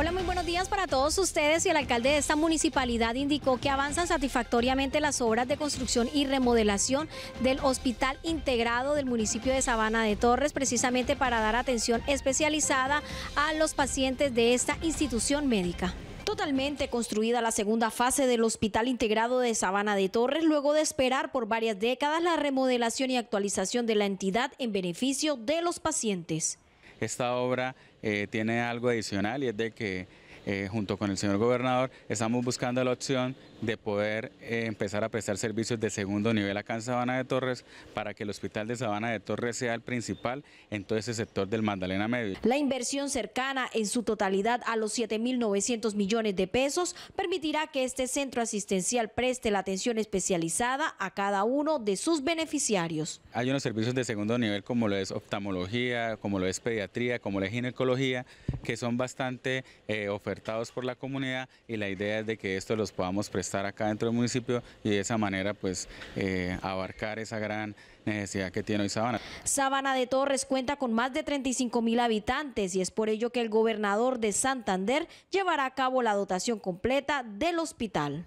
Hola, muy buenos días para todos ustedes. Y el alcalde de esta municipalidad indicó que avanzan satisfactoriamente las obras de construcción y remodelación del Hospital Integrado del municipio de Sabana de Torres, precisamente para dar atención especializada a los pacientes de esta institución médica. Totalmente construida la segunda fase del Hospital Integrado de Sabana de Torres, luego de esperar por varias décadas la remodelación y actualización de la entidad en beneficio de los pacientes. Esta obra eh, tiene algo adicional y es de que eh, junto con el señor gobernador, estamos buscando la opción de poder eh, empezar a prestar servicios de segundo nivel acá en Sabana de Torres para que el hospital de Sabana de Torres sea el principal en todo ese sector del Magdalena Medio. La inversión cercana en su totalidad a los 7.900 millones de pesos permitirá que este centro asistencial preste la atención especializada a cada uno de sus beneficiarios. Hay unos servicios de segundo nivel como lo es oftalmología, como lo es pediatría, como lo es ginecología, que son bastante eh, por la comunidad y la idea es de que esto los podamos prestar acá dentro del municipio y de esa manera pues eh, abarcar esa gran necesidad que tiene hoy Sabana. Sabana de Torres cuenta con más de 35 mil habitantes y es por ello que el gobernador de Santander llevará a cabo la dotación completa del hospital.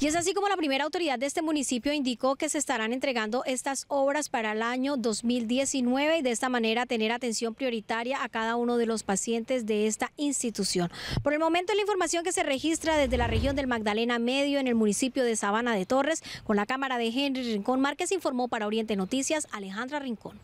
Y es así como la primera autoridad de este municipio indicó que se estarán entregando estas obras para el año 2019 y de esta manera tener atención prioritaria a cada uno de los pacientes de esta institución. Por el momento la información que se registra desde la región del Magdalena Medio en el municipio de Sabana de Torres con la cámara de Henry Rincón Márquez informó para Oriente Noticias Alejandra Rincón.